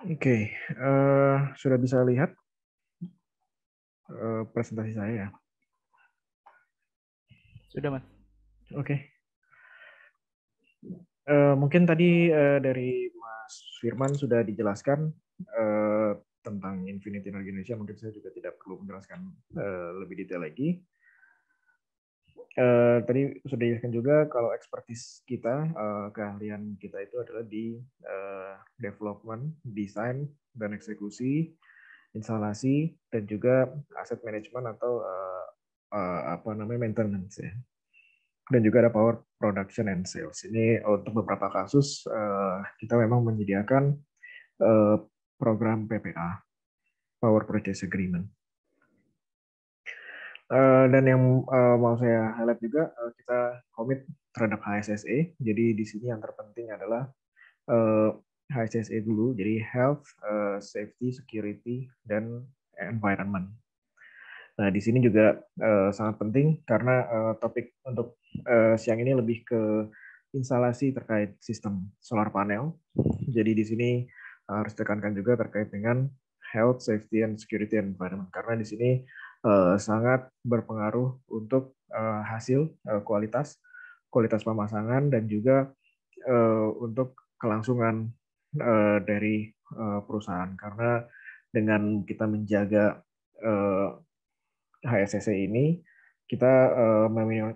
Oke, okay. uh, eh, sudah bisa lihat uh, presentasi saya ya? Sudah, Mas. Oke. Okay. Uh, eh, mungkin tadi uh, dari Mas Firman sudah dijelaskan uh, tentang Infinity Energy Indonesia. Mungkin saya juga tidak perlu menjelaskan uh, lebih detail lagi eh, tadi sudah dijelaskan juga kalau expertise kita, eh, keahlian kita itu adalah di eh, development, desain, dan eksekusi, instalasi, dan juga aset management atau eh, eh, apa namanya maintenance ya. Dan juga ada power production and sales. Ini untuk beberapa kasus eh, kita memang menyediakan eh, program PPA, Power Purchase Agreement Eh, dan yang uh, mau saya highlight juga, uh, kita komit terhadap HSSE. Jadi di sini yang terpenting adalah uh, HSSE dulu, jadi health, uh, safety, security, dan environment. Nah, di sini juga uh, sangat penting karena uh, topik untuk uh, siang ini lebih ke instalasi terkait sistem solar panel. Jadi di sini harus tekankan juga terkait dengan health, safety, and security environment karena di sini Eh, sangat berpengaruh untuk uh, hasil uh, kualitas kualitas pemasangan dan juga uh, untuk kelangsungan uh, dari uh, perusahaan karena dengan kita menjaga uh, HSCC ini kita uh,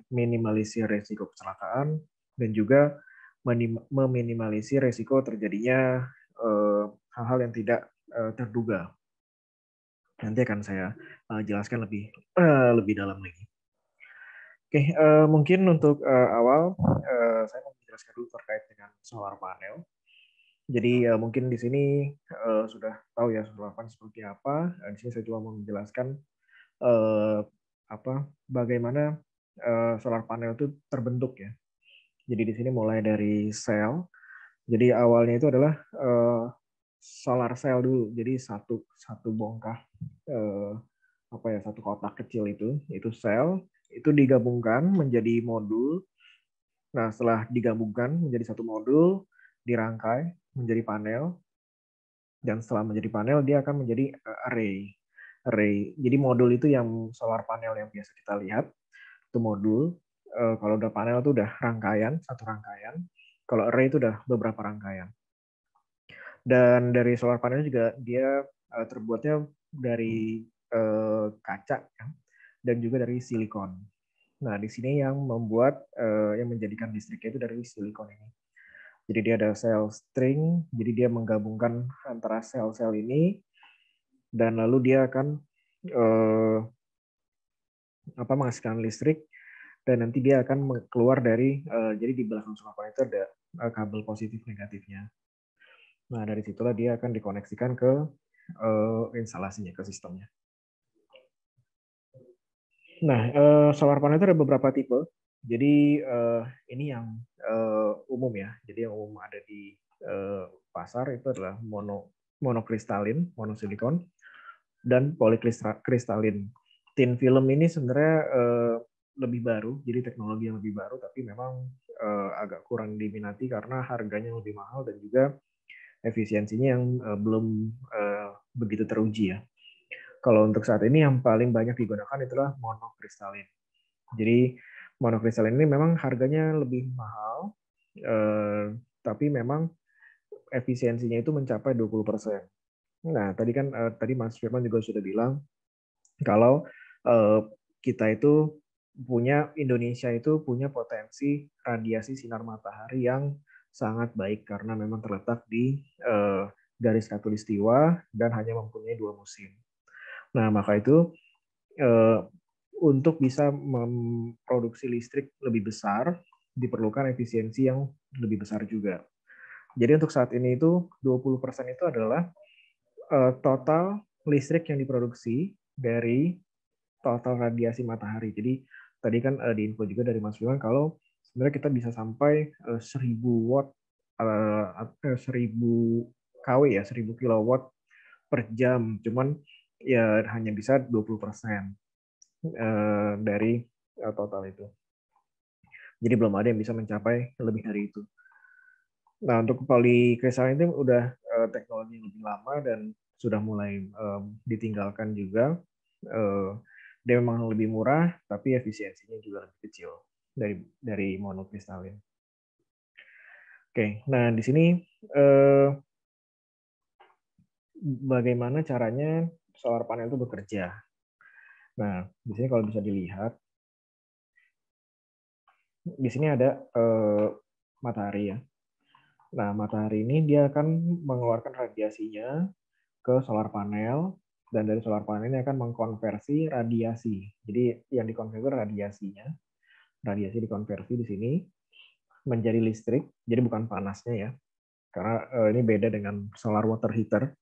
minimalisir resiko kecelakaan dan juga meminimalisir resiko terjadinya hal-hal uh, yang tidak uh, terduga Nanti akan saya uh, jelaskan lebih uh, lebih dalam lagi. Oke, uh, mungkin untuk uh, awal uh, saya mau menjelaskan dulu terkait dengan solar panel. Jadi uh, mungkin di sini uh, sudah tahu ya solar panel seperti apa. Uh, di sini saya cuma mau menjelaskan uh, apa bagaimana uh, solar panel itu terbentuk ya. Jadi di sini mulai dari sel. Jadi awalnya itu adalah uh, solar cell dulu. Jadi satu satu bongkah eh, apa ya satu kotak kecil itu itu sel itu digabungkan menjadi modul. Nah setelah digabungkan menjadi satu modul dirangkai menjadi panel dan setelah menjadi panel dia akan menjadi eh, array array. Jadi modul itu yang solar panel yang biasa kita lihat itu modul. eh, kalau udah panel itu udah rangkaian satu rangkaian. Kalau array itu udah beberapa rangkaian dan dari solar panel juga dia uh, terbuatnya dari uh, kaca ya, dan juga dari silikon. Nah, di sini yang membuat uh, yang menjadikan listriknya itu dari silikon ini. Jadi dia ada sel string, jadi dia menggabungkan antara sel-sel ini dan lalu dia akan uh, apa menghasilkan listrik dan nanti dia akan keluar dari uh, jadi di belakang solar panel itu ada uh, kabel positif negatifnya. Nah, dari situlah dia akan dikoneksikan ke uh, instalasinya, ke sistemnya. Nah, uh, solar panel itu ada beberapa tipe. Jadi uh, ini yang uh, umum ya. Jadi yang umum ada di uh, pasar itu adalah mono monokristalin, monosilikon, dan polikristalin. Tin film ini sebenarnya uh, lebih baru, jadi teknologi yang lebih baru, tapi memang uh, agak kurang diminati karena harganya lebih mahal dan juga efisiensinya yang uh, belum uh, begitu teruji ya. Kalau untuk saat ini yang paling banyak digunakan itulah monokristalin. Jadi monokristalin ini memang harganya lebih mahal, uh, tapi memang efisiensinya itu mencapai 20%. Nah, tadi kan uh, tadi Mas Firman juga sudah bilang kalau uh, kita itu punya Indonesia itu punya potensi radiasi sinar matahari yang sangat baik karena memang terletak di uh, garis katulistiwa dan hanya mempunyai dua musim. Nah, maka itu uh, untuk bisa memproduksi listrik lebih besar diperlukan efisiensi yang lebih besar juga. Jadi untuk saat ini itu 20% itu adalah uh, total listrik yang diproduksi dari total radiasi matahari. Jadi tadi kan di diinfo juga dari Mas Wilan kalau sebenarnya kita bisa sampai uh, eh, 1000 watt uh, eh, 1000 eh, kW ya 1000 kilowatt per jam cuman ya hanya bisa 20% uh, dari uh, total itu jadi belum ada yang bisa mencapai lebih dari itu nah untuk polycrystalline itu udah uh, teknologi lebih lama dan sudah mulai um, ditinggalkan juga uh, dia memang lebih murah tapi efisiensinya juga lebih kecil dari dari monokristalin. Ya. Oke, nah di sini eh, bagaimana caranya solar panel itu bekerja? Nah, di sini kalau bisa dilihat, di sini ada eh, matahari ya. Nah, matahari ini dia akan mengeluarkan radiasinya ke solar panel dan dari solar panel ini akan mengkonversi radiasi. Jadi yang dikonversi radiasinya radiasi dikonversi di sini menjadi listrik, jadi bukan panasnya ya. Karena eh, ini beda dengan solar water heater.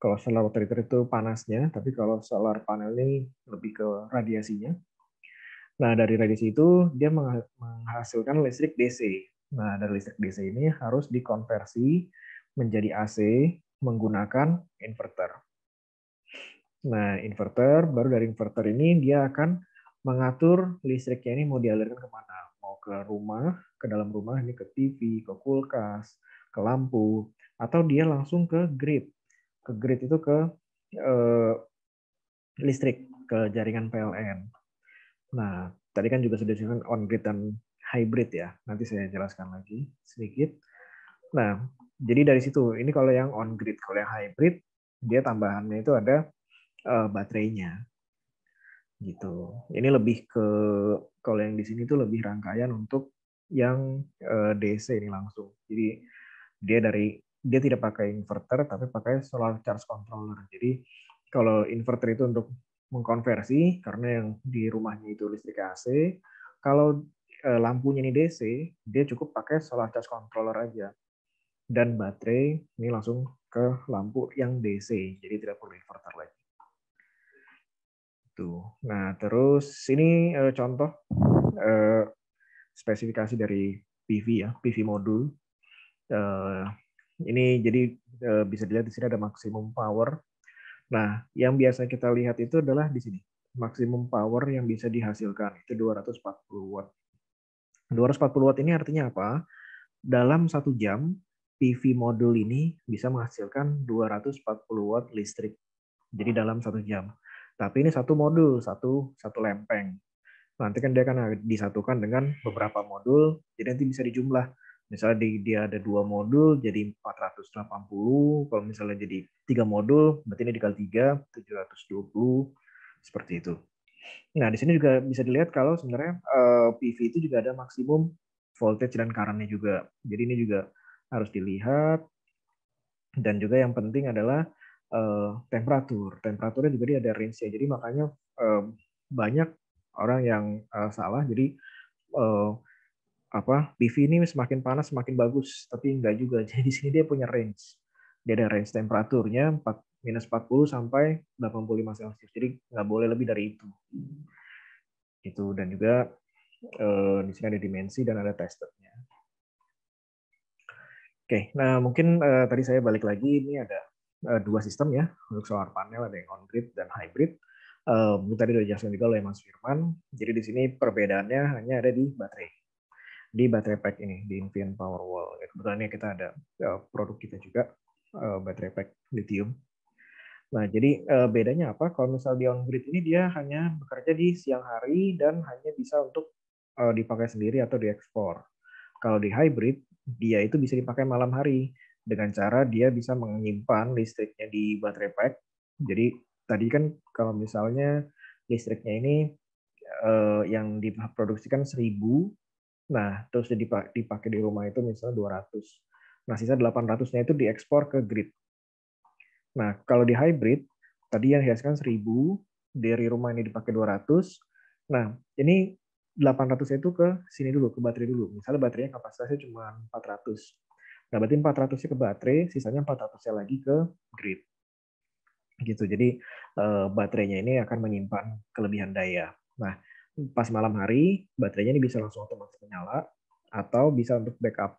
Kalau solar water heater itu panasnya, tapi kalau solar panel ini lebih ke radiasinya. Nah, dari radiasi itu dia menghasilkan listrik DC. Nah, dari listrik DC ini harus dikonversi menjadi AC menggunakan inverter. Nah, inverter, baru dari inverter ini dia akan mengatur listriknya ini mau dialirkan kemana. Mau ke rumah, ke dalam rumah ini ke TV, ke kulkas, ke lampu, atau dia langsung ke grid. Ke grid itu ke eh, listrik, ke jaringan PLN. Nah, tadi kan juga sudah disebutkan on grid dan hybrid ya. Nanti saya jelaskan lagi sedikit. Nah, jadi dari situ ini kalau yang on grid, kalau yang hybrid dia tambahannya itu ada eh, baterainya gitu. Ini lebih ke kalau yang di sini tuh lebih rangkaian untuk yang uh, eh, DC ini langsung. Jadi dia dari dia tidak pakai inverter tapi pakai solar charge controller. Jadi kalau inverter itu untuk mengkonversi karena yang di rumahnya itu listrik AC. Kalau uh, lampunya ini DC, dia cukup pakai solar charge controller aja. Dan baterai ini langsung ke lampu yang DC, jadi tidak perlu inverter lagi gitu. Nah, terus ini uh, contoh uh, spesifikasi dari PV ya, PV modul. Uh, ini jadi uh, bisa dilihat di sini ada maksimum power. Nah, yang biasa kita lihat itu adalah di sini. Maksimum power yang bisa dihasilkan itu 240 watt. 240 watt ini artinya apa? Dalam satu jam, PV modul ini bisa menghasilkan 240 watt listrik. Jadi dalam satu jam. Tapi ini satu modul, satu satu lempeng. Nanti kan dia akan disatukan dengan beberapa modul, jadi nanti bisa dijumlah. Misalnya di, dia ada dua modul, jadi 480. Kalau misalnya jadi tiga modul, berarti ini dikali tiga, 720, seperti itu. Nah, di sini juga bisa dilihat kalau sebenarnya uh, eh, PV itu juga ada maksimum voltage dan karannya juga. Jadi ini juga harus dilihat. Dan juga yang penting adalah uh, temperatur. Temperaturnya juga dia ada range-nya. Jadi makanya uh, banyak orang yang uh, salah. Jadi uh, apa PV ini semakin panas semakin bagus, tapi enggak juga. Jadi di sini dia punya range. Dia ada range temperaturnya 4, minus 40 sampai 85 Celcius. Jadi nggak boleh lebih dari itu. Itu dan juga uh, di sini ada dimensi dan ada testernya. Oke, nah mungkin uh, tadi saya balik lagi ini ada Eh, dua sistem ya untuk solar panel ada yang on grid dan hybrid. Uh, tadi sudah dijelaskan juga oleh Mas Firman. Jadi di sini perbedaannya hanya ada di baterai di baterai pack ini di Infineon Powerwall. Kebetulan kita ada eh, produk kita juga baterai pack lithium. Nah, jadi bedanya apa? Kalau misal di on grid ini dia hanya bekerja di siang hari dan hanya bisa untuk dipakai sendiri atau diekspor. Kalau di hybrid dia itu bisa dipakai malam hari dengan cara dia bisa menyimpan listriknya di baterai pack. Jadi tadi kan kalau misalnya listriknya ini eh, yang diproduksikan 1000, nah terus dipak dipakai di rumah itu misalnya 200. Nah, sisa 800-nya itu diekspor ke grid. Nah, kalau di hybrid, tadi yang hiaskan 1000, dari rumah ini dipakai 200. Nah, ini 800 itu ke sini dulu, ke baterai dulu. Misalnya baterainya kapasitasnya cuma 400. Nah, berarti 400-nya ke baterai, sisanya 400-nya lagi ke grid. Gitu. Jadi eh, baterainya ini akan menyimpan kelebihan daya. Nah, pas malam hari baterainya ini bisa langsung otomatis menyala atau bisa untuk backup.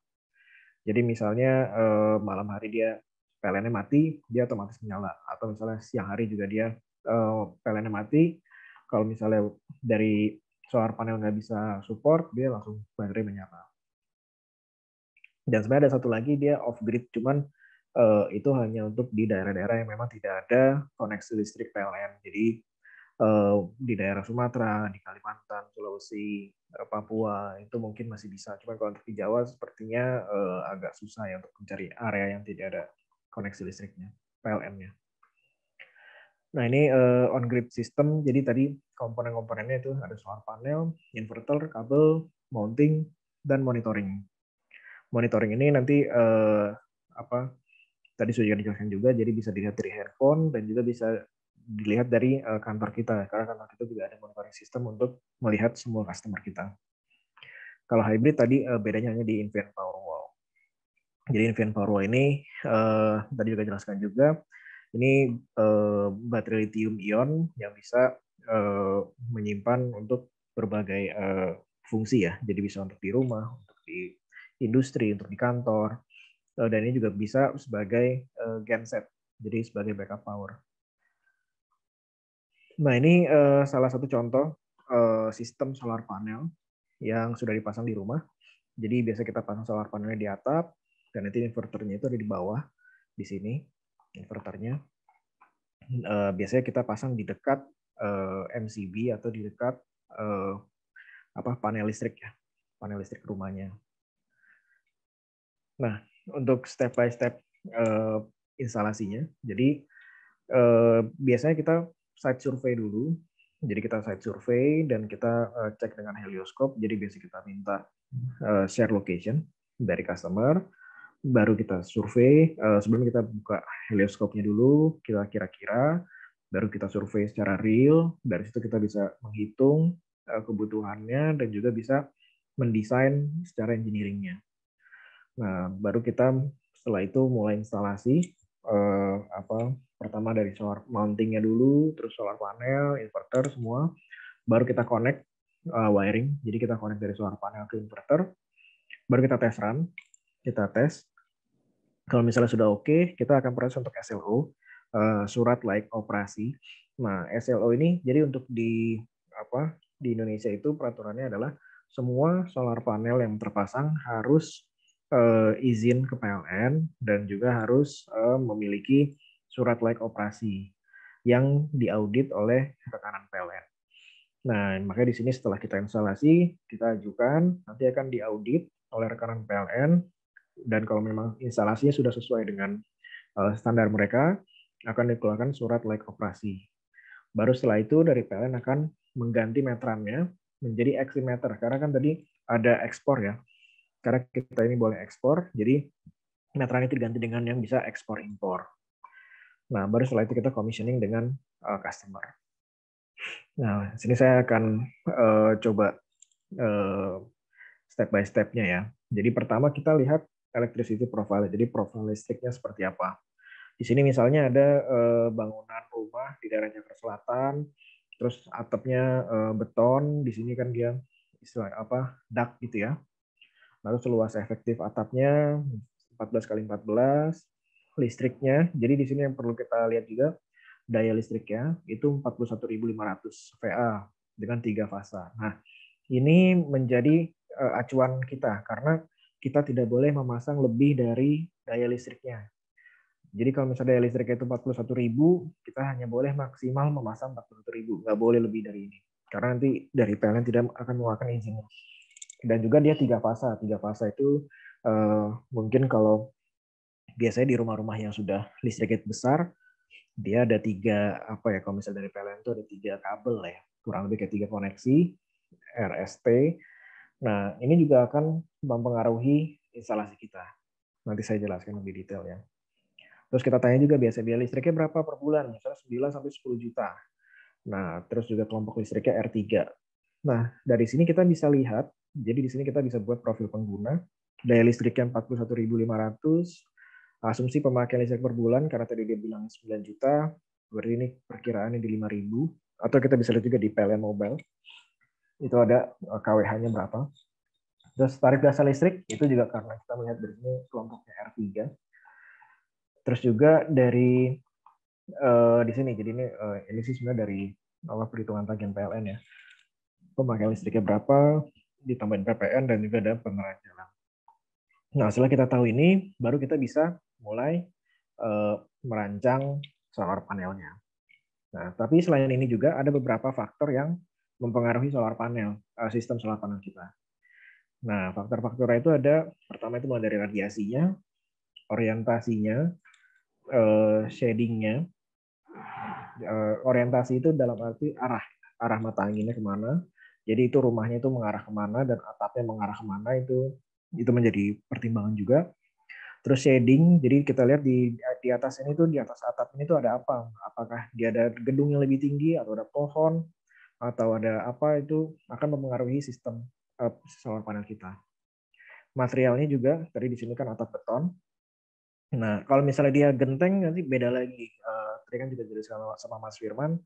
Jadi misalnya eh, malam hari dia PLN-nya mati, dia otomatis menyala. Atau misalnya siang hari juga dia eh, PLN-nya mati, kalau misalnya dari solar panel nggak bisa support, dia langsung baterai menyala. Dan sebenarnya ada satu lagi dia off grid, cuman uh, itu hanya untuk di daerah-daerah yang memang tidak ada koneksi listrik PLN. Jadi uh, di daerah Sumatera, di Kalimantan, Sulawesi, eh, Papua itu mungkin masih bisa. Cuman kalau untuk di Jawa sepertinya uh, agak susah ya untuk mencari area yang tidak ada koneksi listriknya, PLN-nya. Nah ini uh, on-grid system, jadi tadi komponen-komponennya itu ada solar panel, inverter, kabel, mounting, dan monitoring monitoring ini nanti uh, apa tadi sudah dijelaskan juga, jadi bisa dilihat dari handphone dan juga bisa dilihat dari uh, kantor kita, karena kantor kita juga ada monitoring sistem untuk melihat semua customer kita. Kalau hybrid tadi uh, bedanya hanya di Invent wall. Jadi Invent wall ini uh, tadi juga jelaskan juga, ini uh, baterai lithium ion yang bisa uh, menyimpan untuk berbagai uh, fungsi ya. Jadi bisa untuk di rumah, untuk di industri, untuk di kantor, eh, dan ini juga bisa sebagai eh, genset, jadi sebagai backup power. Nah ini eh, salah satu contoh sistem solar panel yang sudah dipasang di rumah. Jadi biasa kita pasang solar panelnya di atap, dan nanti inverternya itu ada di bawah, di sini inverternya. Biasanya kita pasang di dekat MCB atau di dekat apa panel listrik ya, panel listrik rumahnya. Nah, untuk step by step uh, instalasinya, jadi uh, biasanya kita site survey dulu. Jadi kita site survey dan kita uh, cek dengan helioskop. Jadi biasa kita minta uh, share location dari customer, baru kita survei. Uh, sebelum kita buka helioskopnya dulu, kita kira-kira, baru kita survei secara real. Dari situ kita bisa menghitung uh, kebutuhannya dan juga bisa mendesain secara engineeringnya. Nah, baru kita setelah itu mulai instalasi eh, apa pertama dari solar mountingnya dulu, terus solar panel, inverter semua, baru kita connect uh, wiring. Jadi kita connect dari solar panel ke inverter, baru kita tes run, kita tes. Kalau misalnya sudah oke, okay, kita akan proses untuk SLO, uh, eh, surat like operasi. Nah, SLO ini jadi untuk di apa di Indonesia itu peraturannya adalah semua solar panel yang terpasang harus uh, izin ke PLN dan juga harus uh, memiliki surat layak operasi yang diaudit oleh rekanan PLN. Nah, makanya di sini setelah kita instalasi, kita ajukan, nanti akan diaudit oleh rekanan PLN, dan kalau memang instalasinya sudah sesuai dengan uh, standar mereka, akan dikeluarkan surat layak operasi. Baru setelah itu dari PLN akan mengganti meterannya menjadi eximeter, karena kan tadi ada ekspor ya, karena kita ini boleh ekspor, jadi meteran itu diganti dengan yang bisa ekspor impor. Nah, baru setelah itu kita commissioning dengan uh, customer. Nah, sini saya akan uh, coba uh, step by step-nya ya. Jadi pertama kita lihat electricity profile. Jadi profil listriknya seperti apa. Di sini misalnya ada uh, bangunan rumah di daerah Jakarta Selatan, terus atapnya uh, beton. Di sini kan dia istilah apa? dak gitu ya lalu seluas efektif atapnya 14 kali 14 listriknya jadi di sini yang perlu kita lihat juga daya listriknya itu 41.500 VA dengan tiga fasa nah ini menjadi eh, acuan kita karena kita tidak boleh memasang lebih dari daya listriknya jadi kalau misalnya daya listriknya itu 41.000 kita hanya boleh maksimal memasang 41.000 nggak boleh lebih dari ini karena nanti dari PLN tidak akan mengeluarkan izinnya dan juga dia tiga fase tiga fase itu uh, mungkin kalau biasanya di rumah-rumah yang sudah listriknya besar dia ada tiga apa ya kalau misalnya dari PLN itu ada tiga kabel ya kurang lebih kayak tiga koneksi RST nah ini juga akan mempengaruhi instalasi kita nanti saya jelaskan lebih detail ya terus kita tanya juga biasa biaya listriknya berapa per bulan misalnya 9 sampai 10 juta nah terus juga kelompok listriknya R3 nah dari sini kita bisa lihat jadi di sini kita bisa buat profil pengguna, daya listriknya 41.500, asumsi pemakaian listrik per bulan karena tadi dia bilang 9 juta, berarti ini perkiraannya di 5.000, atau kita bisa lihat juga di PLN Mobile, itu ada eh, KWH-nya berapa. Terus tarif dasar listrik, itu juga karena kita melihat dari ini kelompoknya R3. Terus juga dari uh, di sini, jadi ini, uh, ini sih sebenarnya dari apa perhitungan tagihan PLN ya. Pemakaian listriknya berapa, ditambahin PPN dan juga ada jalan. Nah, setelah kita tahu ini, baru kita bisa mulai uh, merancang solar panelnya. Nah, tapi selain ini juga ada beberapa faktor yang mempengaruhi solar panel, uh, sistem solar panel kita. Nah, faktor-faktornya itu ada pertama itu mulai dari radiasinya, orientasinya, uh, shadingnya. Uh, orientasi itu dalam arti arah arah mata anginnya kemana, jadi itu rumahnya itu mengarah kemana dan atapnya mengarah kemana itu itu menjadi pertimbangan juga. Terus shading, jadi kita lihat di di atas ini tuh di atas atap ini tuh ada apa? Apakah dia ada gedung yang lebih tinggi atau ada pohon atau ada apa itu akan mempengaruhi sistem uh, solar panel kita. Materialnya juga tadi di sini kan atap beton. Nah, kalau misalnya dia genteng nanti beda lagi. Uh, tadi kan juga jelaskan sama Mas Firman,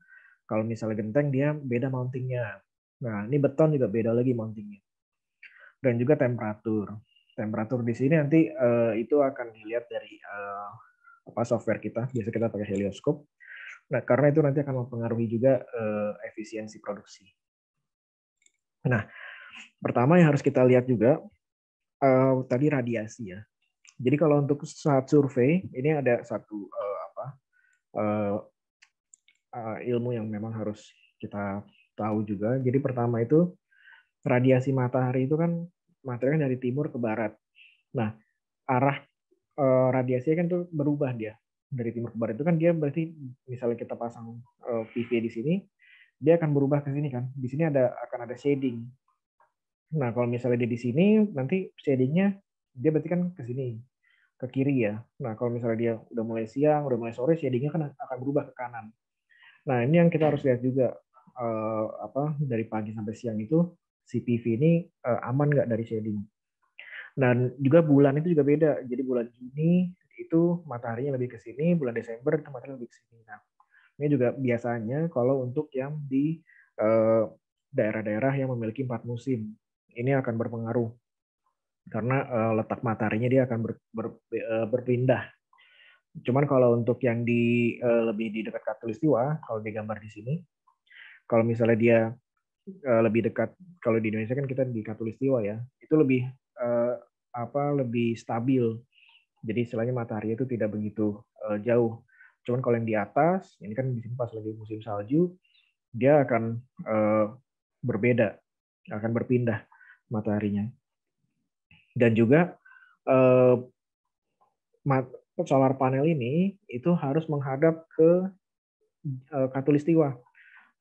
kalau misalnya genteng dia beda mountingnya. Nah, ini beton juga beda lagi mountingnya. Dan juga temperatur. Temperatur di sini nanti uh, itu akan dilihat dari uh, apa software kita. Biasa kita pakai helioskop. Nah, karena itu nanti akan mempengaruhi juga uh, efisiensi produksi. Nah, pertama yang harus kita lihat juga uh, tadi radiasi ya. Jadi kalau untuk saat survei ini ada satu uh, apa uh, uh, ilmu yang memang harus kita tahu juga. Jadi pertama itu radiasi matahari itu kan kan dari timur ke barat. Nah, arah eh, radiasinya kan tuh berubah dia. Dari timur ke barat itu kan dia berarti misalnya kita pasang eh, PV di sini, dia akan berubah ke sini kan. Di sini ada akan ada shading. Nah, kalau misalnya dia di sini, nanti shadingnya dia berarti kan ke sini, ke kiri ya. Nah, kalau misalnya dia udah mulai siang, udah mulai sore, shadingnya kan akan berubah ke kanan. Nah, ini yang kita harus lihat juga uh, apa dari pagi sampai siang itu si PV ini uh, aman nggak dari shading. Dan juga bulan itu juga beda. Jadi bulan Juni itu mataharinya lebih ke sini, bulan Desember itu mataharinya lebih ke sini. Nah, ini juga biasanya kalau untuk yang di eh, daerah-daerah yang memiliki empat musim, ini akan berpengaruh karena letak mataharinya dia akan ber, ber, berpindah. Cuman kalau untuk yang di lebih di dekat katulistiwa, kalau digambar di sini, kalau misalnya dia uh, lebih dekat kalau di Indonesia kan kita di Katulistiwa ya itu lebih uh, apa lebih stabil jadi istilahnya matahari itu tidak begitu uh, jauh cuman kalau yang di atas ini kan di sini pas lagi musim salju dia akan uh, berbeda akan berpindah mataharinya dan juga uh, solar panel ini itu harus menghadap ke uh, katulistiwa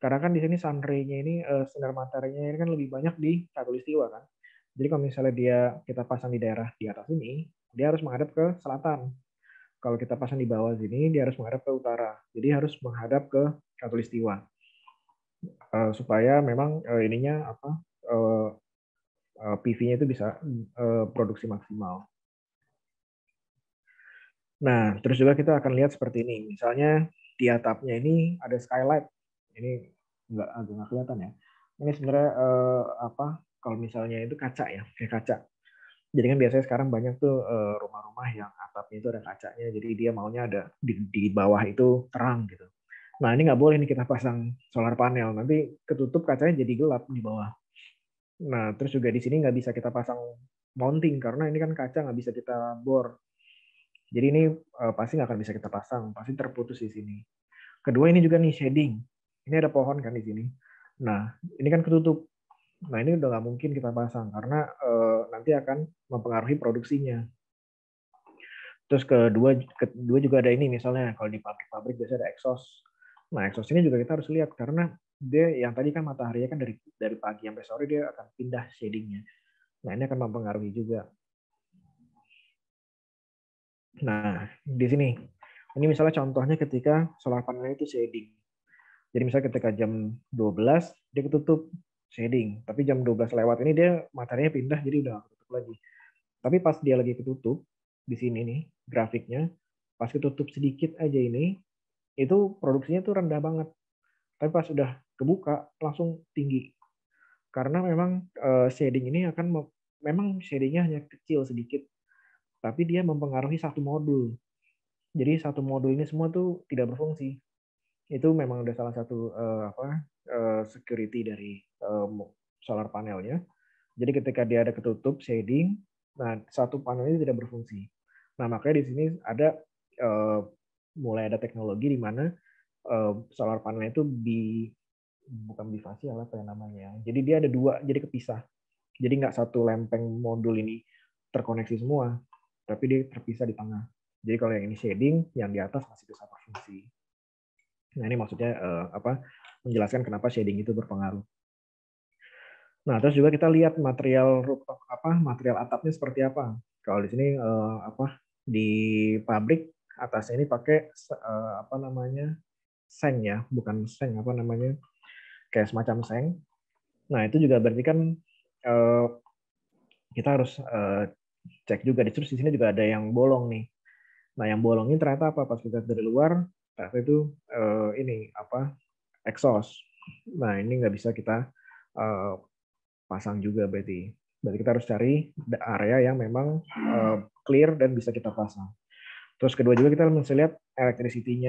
karena kan di sini sunray-nya ini uh, sinar mataharinya ini kan lebih banyak di katulistiwa kan. Jadi kalau misalnya dia kita pasang di daerah di atas ini, dia harus menghadap ke selatan. Kalau kita pasang di bawah sini, dia harus menghadap ke utara. Jadi harus menghadap ke katulistiwa Uh, supaya memang uh, ininya apa uh, PV-nya itu bisa produksi maksimal. Nah, terus juga kita akan lihat seperti ini. Misalnya di atapnya ini ada skylight. Ini nggak agak nggak kelihatan ya ini sebenarnya uh, apa kalau misalnya itu kaca ya kayak kaca jadi kan biasanya sekarang banyak tuh eh, rumah-rumah yang atapnya itu ada kacanya jadi dia maunya ada di, di bawah itu terang gitu nah ini nggak boleh nih kita pasang solar panel nanti ketutup kacanya jadi gelap di bawah nah terus juga di sini nggak bisa kita pasang mounting karena ini kan kaca nggak bisa kita bor jadi ini uh, pasti nggak akan bisa kita pasang, pasti terputus di sini. Kedua ini juga nih shading ini ada pohon kan di sini. Nah, ini kan ketutup. Nah, ini udah nggak mungkin kita pasang karena e, nanti akan mempengaruhi produksinya. Terus kedua, kedua juga ada ini misalnya kalau di pabrik-pabrik biasanya ada exhaust. Nah, exhaust ini juga kita harus lihat karena dia yang tadi kan mataharinya kan dari dari pagi sampai sore dia akan pindah shadingnya. Nah, ini akan mempengaruhi juga. Nah, di sini. Ini misalnya contohnya ketika solar panel itu shading. Jadi misalnya ketika jam 12 dia ketutup shading, tapi jam 12 lewat ini dia matanya pindah jadi udah ketutup lagi. Tapi pas dia lagi ketutup di sini nih grafiknya, pas ketutup sedikit aja ini itu produksinya tuh rendah banget. Tapi pas udah kebuka langsung tinggi. Karena memang eh, shading ini akan memang shadingnya hanya kecil sedikit, tapi dia mempengaruhi satu modul. Jadi satu modul ini semua tuh tidak berfungsi itu memang udah salah satu uh, apa uh, security dari uh, solar panelnya. Jadi ketika dia ada ketutup shading, nah satu panel ini tidak berfungsi. Nah makanya di sini ada uh, mulai ada teknologi di mana uh, solar panel itu bi bukan bifasi apa yang namanya. Ya. Jadi dia ada dua, jadi kepisah. Jadi nggak satu lempeng modul ini terkoneksi semua, tapi dia terpisah di tengah. Jadi kalau yang ini shading, yang di atas masih bisa berfungsi. Nah, ini maksudnya uh, apa? menjelaskan kenapa shading itu berpengaruh. Nah, terus juga kita lihat material rooftop apa, material atapnya seperti apa. Kalau di sini uh, apa di pabrik atasnya ini pakai uh, apa namanya? seng ya, bukan seng apa namanya? kayak semacam seng. Nah, itu juga berarti kan uh, kita harus uh, cek juga di sini juga ada yang bolong nih. Nah, yang bolong ini ternyata apa? Pas kita dari luar ternyata itu uh, ini apa exhaust. Nah ini nggak bisa kita uh, pasang juga berarti. Berarti kita harus cari area yang memang uh, clear dan bisa kita pasang. Terus kedua juga kita harus lihat electricity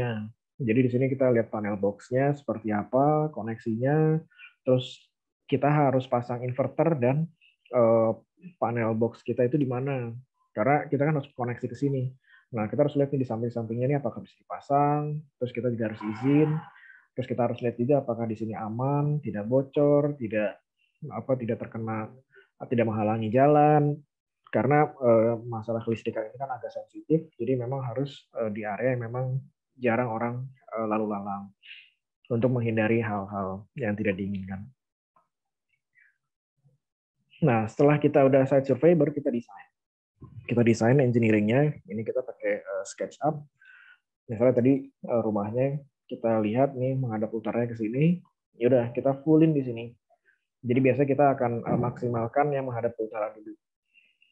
Jadi di sini kita lihat panel boxnya seperti apa, koneksinya, terus kita harus pasang inverter dan uh, panel box kita itu di mana. Karena kita kan harus koneksi ke sini. Nah, kita harus lihat nih di samping-sampingnya ini apakah bisa dipasang, terus kita juga harus izin, terus kita harus lihat juga apakah di sini aman, tidak bocor, tidak apa tidak terkena tidak menghalangi jalan karena eh, masalah kelistrikan ini kan agak sensitif, jadi memang harus eh, di area yang memang jarang orang eh, lalu lalang untuk menghindari hal-hal yang tidak diinginkan. Nah, setelah kita udah site survey, baru kita desain kita desain engineeringnya ini kita pakai uh, SketchUp misalnya tadi uh, rumahnya kita lihat nih menghadap utaranya ke sini yaudah kita fullin di sini jadi biasa kita akan uh, maksimalkan yang menghadap ke utara dulu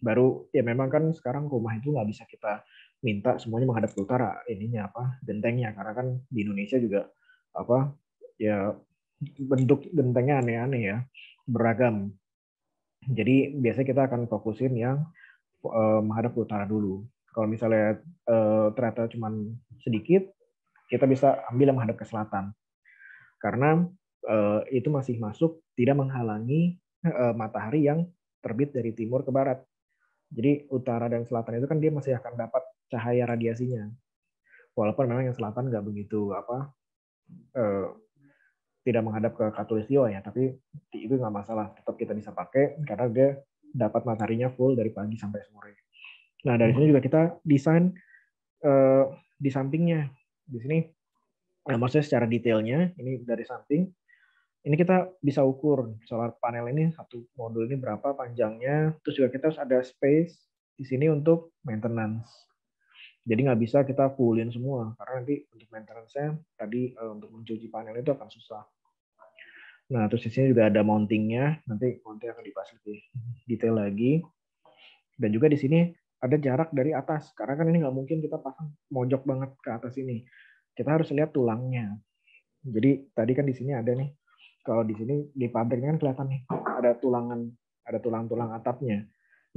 baru ya memang kan sekarang rumah itu nggak bisa kita minta semuanya menghadap ke utara ininya apa gentengnya karena kan di Indonesia juga apa ya bentuk gentengnya aneh-aneh ya beragam jadi biasanya kita akan fokusin yang Eh, menghadap ke utara dulu. Kalau misalnya eh, ternyata cuma sedikit, kita bisa ambil yang menghadap ke selatan. Karena eh, itu masih masuk, tidak menghalangi matahari yang terbit dari timur ke barat. Jadi utara dan selatan itu kan dia masih akan dapat cahaya radiasinya. Walaupun memang yang selatan nggak begitu apa eh, tidak menghadap ke katulistiwa ya, tapi itu nggak masalah. Tetap kita bisa pakai karena dia dapat mataharinya full dari pagi sampai sore. Nah dari hmm. sini juga kita desain uh, di sampingnya. Di sini, nah, maksudnya secara detailnya ini dari samping. Ini kita bisa ukur solar panel ini satu modul ini berapa panjangnya. Terus juga kita harus ada space di sini untuk maintenance. Jadi nggak bisa kita fullin semua karena nanti untuk maintenance-nya tadi eh, untuk mencuci panel itu akan susah. Nah, terus di sini juga ada mountingnya. Nanti mounting akan dibahas lebih detail lagi. Dan juga di sini ada jarak dari atas. Karena kan ini nggak mungkin kita pasang mojok banget ke atas ini. Kita harus lihat tulangnya. Jadi tadi kan di sini ada nih. Kalau di sini di pabrik kan kelihatan nih ada tulangan, ada tulang-tulang atapnya.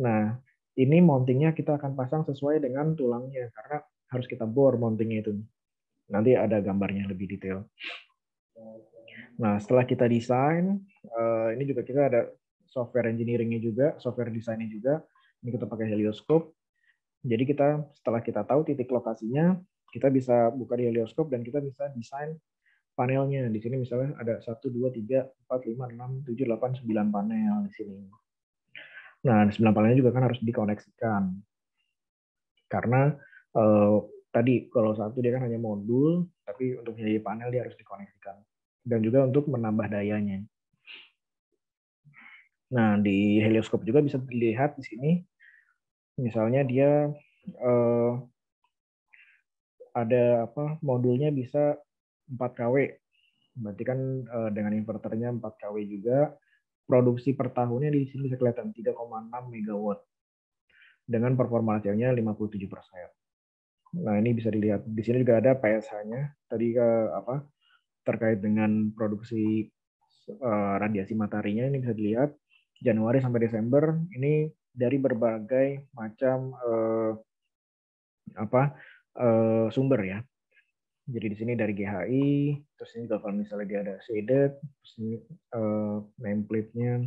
Nah, ini mountingnya kita akan pasang sesuai dengan tulangnya karena harus kita bor mountingnya itu. Nanti ada gambarnya lebih detail. Nah, setelah kita desain, uh, ini juga kita ada software engineering-nya juga, software desainnya juga. Ini kita pakai Helioscope. Jadi kita setelah kita tahu titik lokasinya, kita bisa buka di Helioscope dan kita bisa desain panelnya. Di sini misalnya ada 1, 2, 3, 4, 5, 6, 7, 8, 9 panel di sini. Nah, 9 panelnya juga kan harus dikoneksikan. Karena eh, tadi kalau satu dia kan hanya modul, tapi untuk menjadi panel dia harus dikoneksikan dan juga untuk menambah dayanya. Nah, di helioskop juga bisa dilihat di sini, misalnya dia eh, ada apa modulnya bisa 4 kW, berarti kan eh, dengan inverternya 4 kW juga, produksi per tahunnya di sini bisa kelihatan 3,6 MW dengan performa hasilnya 57 Nah ini bisa dilihat di sini juga ada PSH-nya tadi ke eh, apa terkait dengan produksi uh, radiasi mataharinya ini bisa dilihat Januari sampai Desember ini dari berbagai macam uh, apa uh, sumber ya. Jadi di sini dari GHI, terus ini kalau misalnya dia ada shaded, terus ini uh, nameplate-nya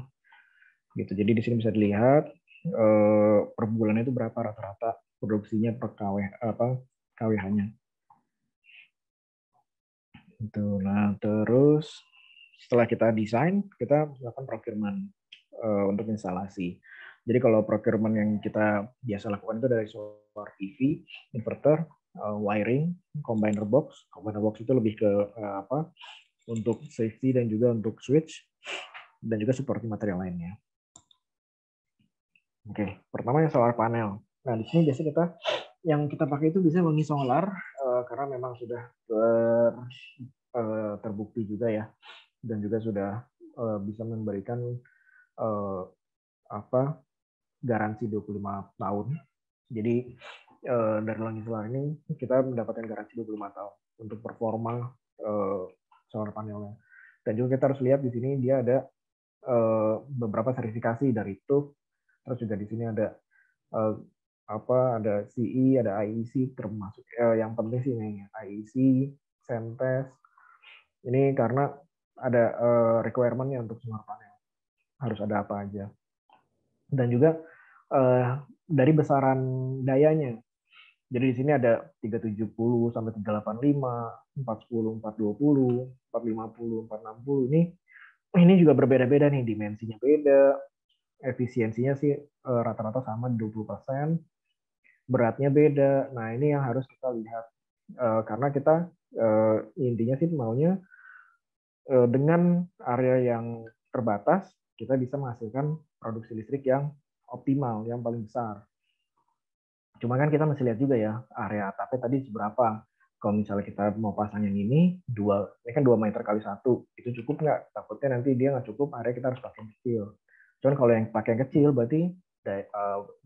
gitu. Jadi di sini bisa dilihat uh, per bulannya itu berapa rata-rata produksinya per kwh apa KWH-nya. Itu. Nah, terus setelah kita desain, kita melakukan procurement uh, untuk instalasi. Jadi kalau procurement yang kita biasa lakukan itu dari solar PV, inverter, uh, wiring, combiner box. Combiner box itu lebih ke uh, apa? Untuk safety dan juga untuk switch dan juga seperti material lainnya. Oke, okay. pertama yang solar panel. Nah, di sini biasanya kita yang kita pakai itu bisa mengisolar Solar Eh, karena memang sudah ter, uh, terbukti juga ya dan juga sudah uh, bisa memberikan uh, apa garansi 25 tahun. Jadi uh, dari Langit Solar ini kita mendapatkan garansi 25 tahun untuk performa uh, solar panelnya. Dan juga kita harus lihat di sini dia ada uh, beberapa sertifikasi dari itu. Terus juga di sini ada uh, apa ada CI, e, ada IEC termasuk eh, yang penting sih ini IEC, Sentes. Ini karena ada eh, requirement-nya untuk smart panel. Harus ada apa aja. Dan juga eh, dari besaran dayanya. Jadi di sini ada 370 sampai 385, 410, 420, 450, 460 ini ini juga berbeda-beda nih dimensinya beda, efisiensinya sih eh, rata-rata sama 20%, beratnya beda. Nah ini yang harus kita lihat eh, karena kita eh, intinya sih maunya eh, dengan area yang terbatas kita bisa menghasilkan produksi listrik yang optimal, yang paling besar. Cuma kan kita masih lihat juga ya area atapnya tadi seberapa. Kalau misalnya kita mau pasang yang ini, dua, ini kan 2 meter kali satu, itu cukup nggak? Takutnya nanti dia nggak cukup, area kita harus pakai yang kecil. Cuman kalau yang pakai yang kecil berarti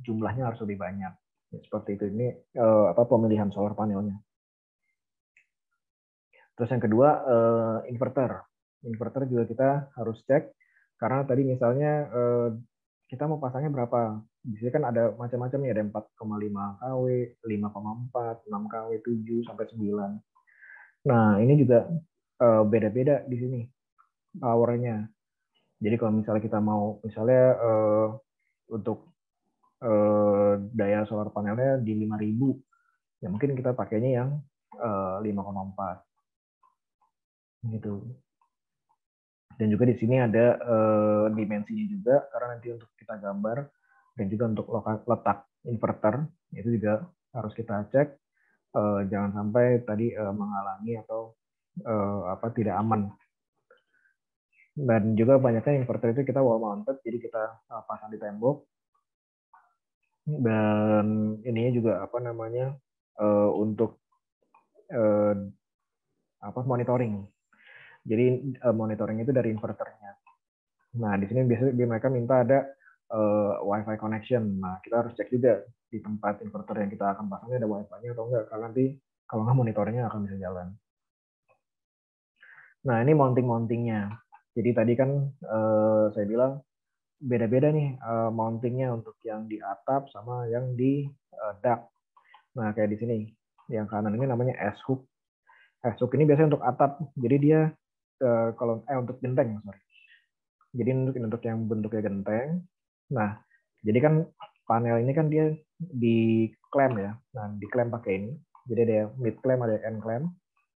jumlahnya harus lebih banyak ya, seperti itu ini uh, apa pemilihan solar panelnya terus yang kedua uh, inverter inverter juga kita harus cek karena tadi misalnya uh, kita mau pasangnya berapa di sini kan ada macam-macam ya ada 4,5 kW 5,4 6 kW 7 sampai 9 nah ini juga beda-beda di sini powernya jadi kalau misalnya kita mau misalnya untuk Eh, daya solar panelnya di 5000 ya mungkin kita pakainya yang 5,4 eh, gitu dan juga di sini ada eh, dimensinya juga karena nanti untuk kita gambar dan juga untuk letak inverter itu juga harus kita cek jangan sampai tadi mengalami menghalangi atau apa tidak aman dan juga banyaknya inverter itu kita wall mounted jadi kita pasang di tembok dan ini juga apa namanya uh, untuk uh, apa monitoring. Jadi uh, monitoring itu dari inverternya. Nah di sini biasanya mereka minta ada uh, WiFi connection. Nah kita harus cek juga di tempat inverter yang kita akan pasangnya ada WiFi-nya atau enggak. Kalau nanti kalau enggak monitoringnya akan bisa jalan. Nah ini mounting-mountingnya. Jadi tadi kan uh, saya bilang beda-beda nih uh, mountingnya untuk yang di atap sama yang di uh, eh, duct. Nah, kayak di sini. Yang kanan ini namanya S-hook. S-hook ini biasanya untuk atap. Jadi dia uh, kalau eh untuk genteng, sorry. Jadi untuk untuk yang bentuknya genteng. Nah, jadi kan panel ini kan dia di clamp ya. Nah, di clamp pakai ini. Jadi ada mid clamp, ada end clamp.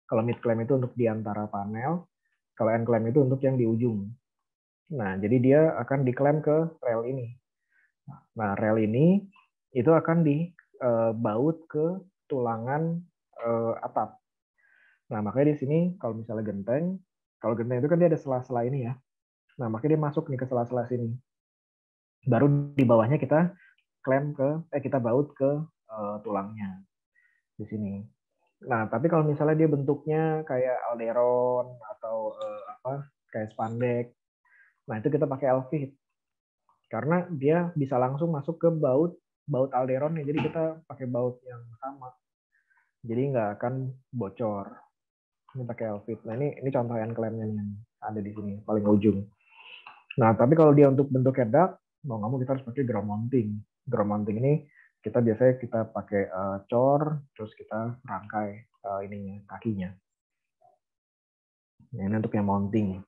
Kalau mid clamp itu untuk di antara panel, kalau end clamp itu untuk yang di ujung. Nah, jadi dia akan diklaim ke rel ini. Nah, rel ini itu akan dibaut eh, ke tulangan eh, atap. Nah, makanya di sini kalau misalnya genteng, kalau genteng itu kan dia ada sela-sela ini ya. Nah, makanya dia masuk nih ke sela-sela sini. Baru di bawahnya kita klaim ke, eh kita baut ke eh, tulangnya di sini. Nah, tapi kalau misalnya dia bentuknya kayak alderon atau apa kayak spandek Nah, itu kita pakai heat. Karena dia bisa langsung masuk ke baut baut alderon ya. Jadi kita pakai baut yang sama. Jadi nggak akan bocor. Ini pakai heat. Nah, ini ini contoh klemnya yang ada di sini paling ujung. Nah, tapi kalau dia untuk bentuk kedap, mau nggak mau kita harus pakai ground mounting. Ground mounting ini kita biasanya kita pakai uh, eh, cor, terus kita rangkai uh, ininya kakinya. Nah, ini untuk yang mounting.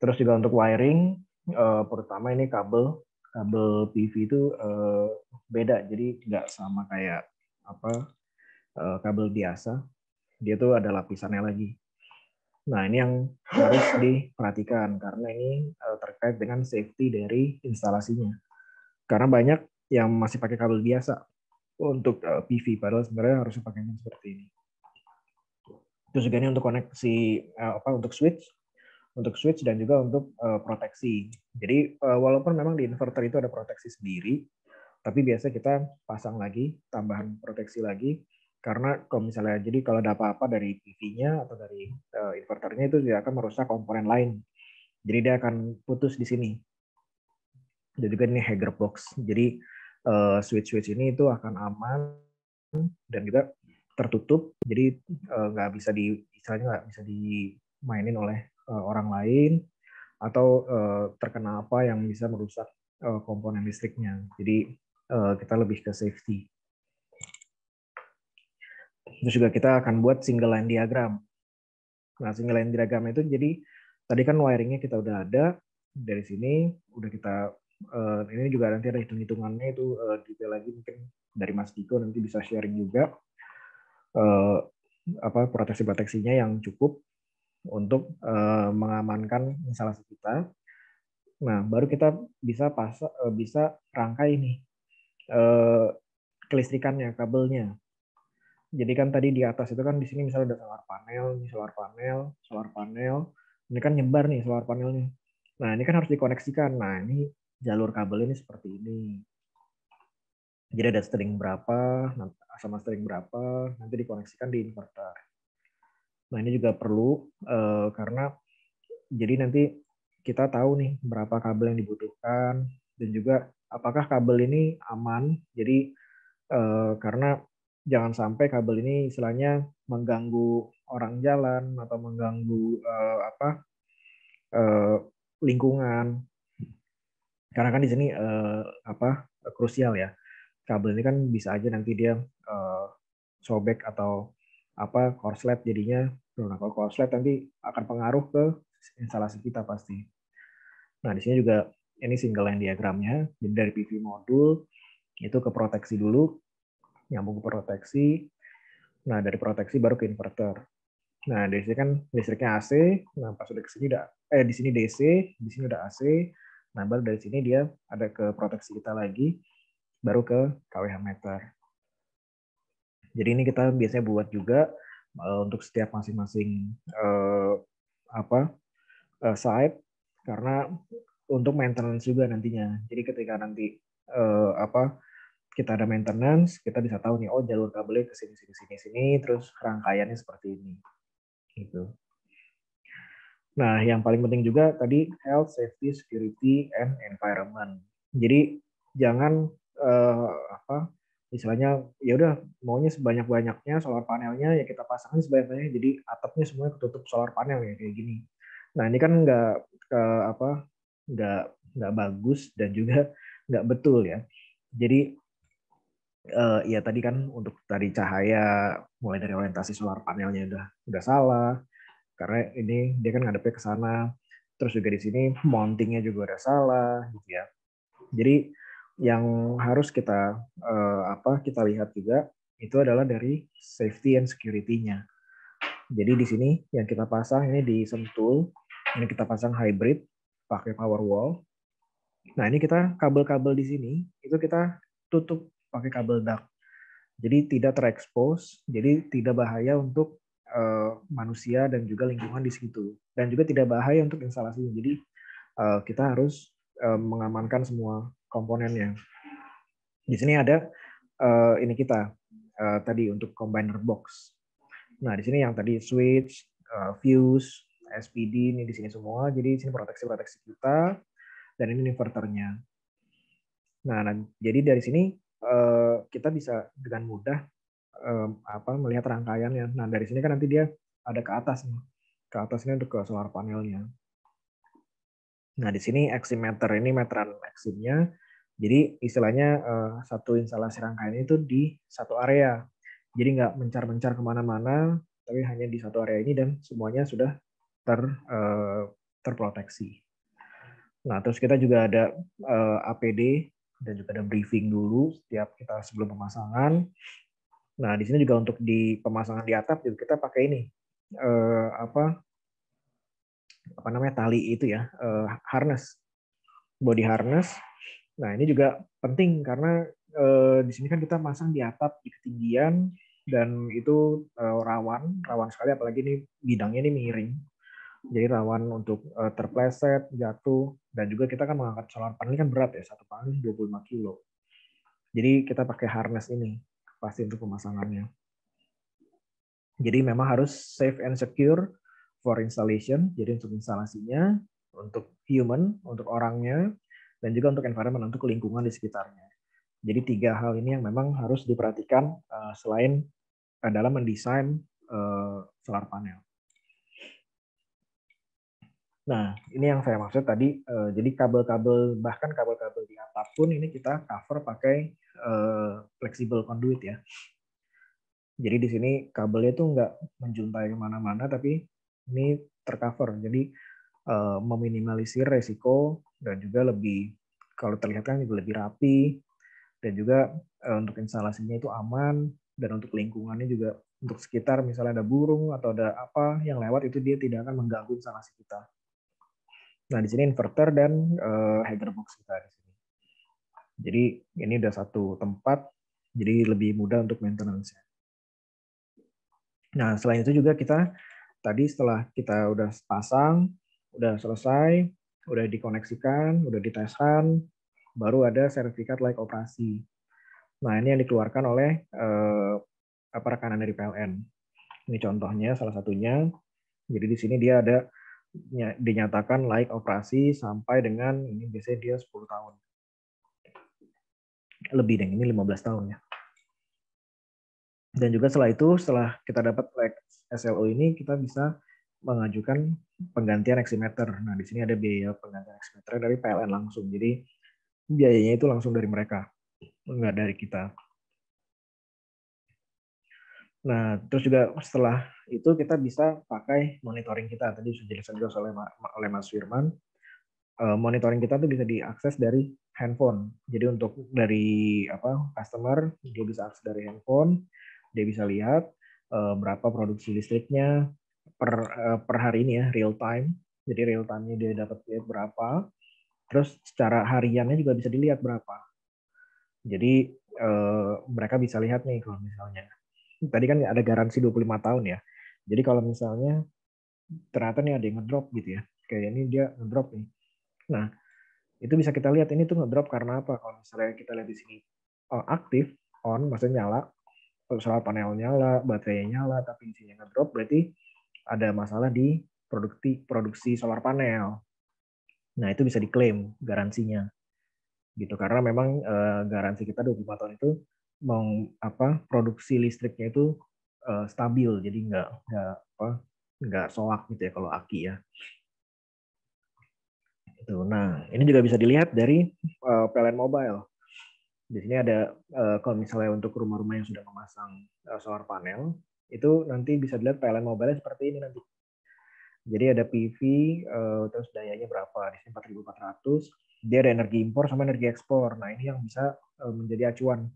Terus juga untuk wiring, uh, pertama ini kabel kabel PV itu uh, beda, jadi nggak sama kayak apa uh, kabel biasa. Dia tuh ada lapisannya lagi. Nah ini yang harus diperhatikan karena ini uh, terkait dengan safety dari instalasinya. Karena banyak yang masih pakai kabel biasa untuk uh, PV, padahal sebenarnya harusnya pakainya seperti ini. Terus juga ini untuk koneksi uh, apa untuk switch untuk switch dan juga untuk uh, proteksi. Jadi uh, walaupun memang di inverter itu ada proteksi sendiri, tapi biasa kita pasang lagi tambahan proteksi lagi karena kalau misalnya jadi kalau ada apa-apa dari PV-nya atau dari uh, inverternya itu dia akan merusak komponen lain. Jadi dia akan putus di sini. Jadi juga kan ini Hager box. Jadi uh, switch-switch ini itu akan aman dan juga tertutup. Jadi nggak uh, bisa di misalnya nggak bisa dimainin oleh uh, orang lain atau uh, terkena apa yang bisa merusak uh, komponen listriknya. Jadi uh, kita lebih ke safety. Terus juga kita akan buat single line diagram. Nah, single line diagram itu jadi tadi kan wiringnya kita udah ada dari sini, udah kita uh, ini juga nanti ada hitung-hitungannya itu uh, detail lagi mungkin dari Mas Diko nanti bisa sharing juga uh, apa proteksi-proteksinya yang cukup untuk uh, mengamankan instalasi kita. Nah, baru kita bisa pas uh, bisa rangkai nih uh, kelistrikannya, kabelnya. Jadi kan tadi di atas itu kan di sini misalnya ada solar panel, ini solar panel, solar panel. Ini kan nyebar nih solar panelnya. Nah, ini kan harus dikoneksikan. Nah, ini jalur kabel ini seperti ini. Jadi ada string berapa, nah, sama string berapa, nanti dikoneksikan di inverter. Nah ini juga perlu uh, karena jadi nanti kita tahu nih berapa kabel yang dibutuhkan dan juga apakah kabel ini aman. Jadi uh, karena jangan sampai kabel ini istilahnya mengganggu orang jalan atau mengganggu uh, apa uh, lingkungan. Karena kan di sini uh, apa krusial ya kabel ini kan bisa aja nanti dia uh, sobek atau apa korslet jadinya. Nah, kalau korslet nanti akan pengaruh ke instalasi kita pasti. Nah, di sini juga ini single line diagramnya. Jadi dari PV modul itu ke proteksi dulu, nyambung ke proteksi. Nah, dari proteksi baru ke inverter. Nah, di sini kan listriknya AC. Nah, pas sudah ke sini udah eh di sini DC, di sini udah AC. Nah, baru dari sini dia ada ke proteksi kita lagi, baru ke KWH meter. Jadi ini kita biasanya buat juga uh, untuk setiap masing-masing uh, apa uh, site karena untuk maintenance juga nantinya. Jadi ketika nanti uh, apa kita ada maintenance, kita bisa tahu nih oh jalur kabelnya ke sini sini sini sini terus rangkaiannya seperti ini. Gitu. Nah, yang paling penting juga tadi health, safety, security and environment. Jadi jangan uh, apa misalnya ya udah maunya sebanyak banyaknya solar panelnya ya kita pasangin sebanyak banyaknya jadi atapnya semuanya ketutup solar panel ya kayak gini nah ini kan nggak eh, apa nggak nggak bagus dan juga nggak betul ya jadi eh, ya tadi kan untuk tadi cahaya mulai dari orientasi solar panelnya udah udah salah karena ini dia kan ngadepnya ke sana terus juga di sini mountingnya juga udah salah gitu ya jadi yang harus kita uh, apa kita lihat juga itu adalah dari safety and security-nya. Jadi di sini yang kita pasang ini di Sentul, ini kita pasang hybrid pakai power wall. Nah, ini kita kabel-kabel di sini itu kita tutup pakai kabel duct. Jadi tidak terekspos, jadi tidak bahaya untuk eh, manusia dan juga lingkungan di situ. Dan juga tidak bahaya untuk instalasinya. Jadi eh, kita harus mengamankan semua komponennya. Di sini ada uh, ini kita uh, tadi untuk combiner box. Nah, di sini yang tadi switch, uh, fuse, SPD ini di sini semua. Jadi di sini proteksi-proteksi kita dan ini inverternya. Nah, nah jadi dari sini uh, kita bisa dengan mudah um, apa melihat rangkaiannya. Nah, dari sini kan nanti dia ada ke atas nih. Ke atas ini untuk ke solar panelnya. Nah, di sini eximeter ini meteran eximnya Jadi istilahnya eh, satu instalasi rangkaian itu di satu area. Jadi nggak mencar-mencar kemana-mana, tapi hanya di satu area ini dan semuanya sudah ter eh, terproteksi. Nah, terus kita juga ada eh, APD dan juga ada briefing dulu setiap kita sebelum pemasangan. Nah, di sini juga untuk di pemasangan di atap juga kita pakai ini eh, apa apa namanya tali itu ya eh, harness body harness nah ini juga penting karena eh, di sini kan kita masang di atap di ketinggian dan itu eh, rawan rawan sekali apalagi ini bidangnya ini miring jadi rawan untuk uh, terpleset jatuh dan juga kita kan mengangkat solar panel kan berat ya satu panel 25 kilo jadi kita pakai harness ini pasti untuk pemasangannya jadi memang harus safe and secure for installation, jadi untuk instalasinya, untuk human, untuk orangnya, dan juga untuk environment, untuk lingkungan di sekitarnya. Jadi tiga hal ini yang memang harus diperhatikan uh, selain eh, dalam mendesain uh, solar panel. Nah, ini yang saya maksud tadi. Uh, jadi kabel-kabel bahkan kabel-kabel di atap pun ini kita cover pakai uh, flexible conduit ya. Jadi di sini kabelnya itu nggak menjuntai kemana-mana, tapi ini tercover. Jadi uh, meminimalisir resiko dan juga lebih kalau terlihat kan juga lebih rapi dan juga uh, untuk instalasinya itu aman dan untuk lingkungannya juga untuk sekitar misalnya ada burung atau ada apa yang lewat itu dia tidak akan mengganggu instalasi kita. Nah di sini inverter dan uh, header box kita di sini. Jadi ini udah satu tempat jadi lebih mudah untuk maintenance-nya. Nah, selain itu juga kita Tadi setelah kita udah pasang, udah selesai, udah dikoneksikan, udah diteskan, baru ada sertifikat layak operasi. Nah, ini yang dikeluarkan oleh eh, rekanan dari PLN. Ini contohnya salah satunya. Jadi di sini dia ada dinyatakan layak operasi sampai dengan ini biasanya dia 10 tahun. Lebih deh, ini 15 tahun ya. Dan juga setelah itu, setelah kita dapat flag SLO ini, kita bisa mengajukan penggantian eximeter. Nah, di sini ada biaya penggantian eximeter dari PLN langsung. Jadi, biayanya itu langsung dari mereka, enggak dari kita. Nah, terus juga setelah itu kita bisa pakai monitoring kita. Tadi sudah dijelaskan juga oleh, Mas Firman. Eh, monitoring kita itu bisa diakses dari handphone. Jadi untuk dari apa customer dia bisa akses dari handphone dia bisa lihat uh, berapa produksi listriknya per uh, per hari ini ya real time. Jadi real time dia dapat lihat berapa. Terus secara hariannya juga bisa dilihat berapa. Jadi uh, mereka bisa lihat nih kalau misalnya tadi kan ada garansi 25 tahun ya. Jadi kalau misalnya ternyata nih ada yang ngedrop gitu ya. Kayak ini dia ngedrop nih. Nah, itu bisa kita lihat ini tuh ngedrop karena apa? Kalau misalnya kita lihat di sini oh, aktif on maksudnya nyala solar panel nyala, baterainya nyala, tapi isinya ngedrop, berarti ada masalah di produksi produksi solar panel. Nah itu bisa diklaim garansinya, gitu karena memang e, garansi kita 25 tahun itu mau apa produksi listriknya itu e, stabil, jadi nggak nggak apa nggak soak gitu ya kalau aki ya. Itu. Nah ini juga bisa dilihat dari e, eh, PLN Mobile di sini ada eh, kalau misalnya untuk rumah-rumah yang sudah memasang eh, solar panel, itu nanti bisa dilihat PLN mobile seperti ini nanti. Jadi ada PV, eh, terus dayanya berapa, di sini 4400, dia ada energi impor sama energi ekspor. Nah ini yang bisa menjadi acuan.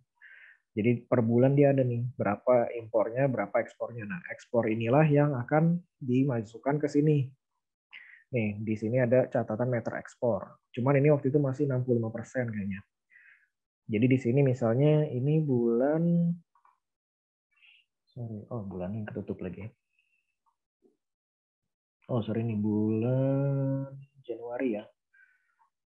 Jadi per bulan dia ada nih, berapa impornya, berapa ekspornya. Nah ekspor inilah yang akan dimasukkan ke sini. Nih, di sini ada catatan meter ekspor. Cuman ini waktu itu masih 65% kayaknya. Jadi di sini misalnya ini bulan sorry, oh bulan yang ketutup lagi. Ya. Oh sorry ini bulan Januari ya.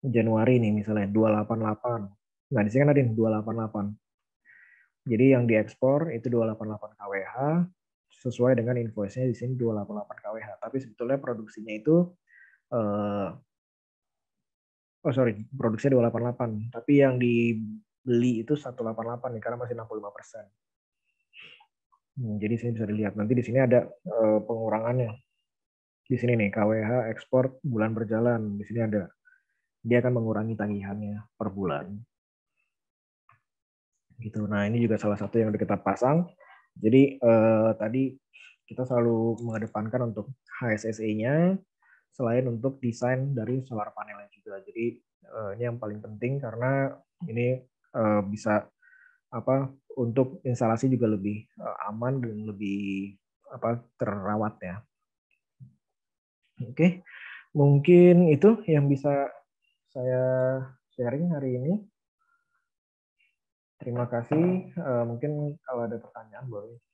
Januari nih misalnya 288. Nah di sini kan ada yang 288. Jadi yang diekspor itu 288 kWh sesuai dengan invoice-nya di sini 288 kWh. Tapi sebetulnya produksinya itu eh, oh sorry, produksinya 288, tapi yang dibeli itu 188 nih karena masih 65 persen. Hmm, jadi sini bisa dilihat nanti di sini ada uh, pengurangannya. Di sini nih KWH ekspor bulan berjalan, di sini ada dia akan mengurangi tagihannya per bulan. Gitu. Nah ini juga salah satu yang udah kita pasang. Jadi uh, tadi kita selalu mengedepankan untuk HSSE-nya, selain untuk desain dari solar panelnya juga. Jadi uh, ini yang paling penting karena ini uh, bisa apa untuk instalasi juga lebih uh, aman dan lebih apa terawat ya. Oke. Mungkin itu yang bisa saya sharing hari ini. Terima kasih. Uh, mungkin kalau ada pertanyaan boleh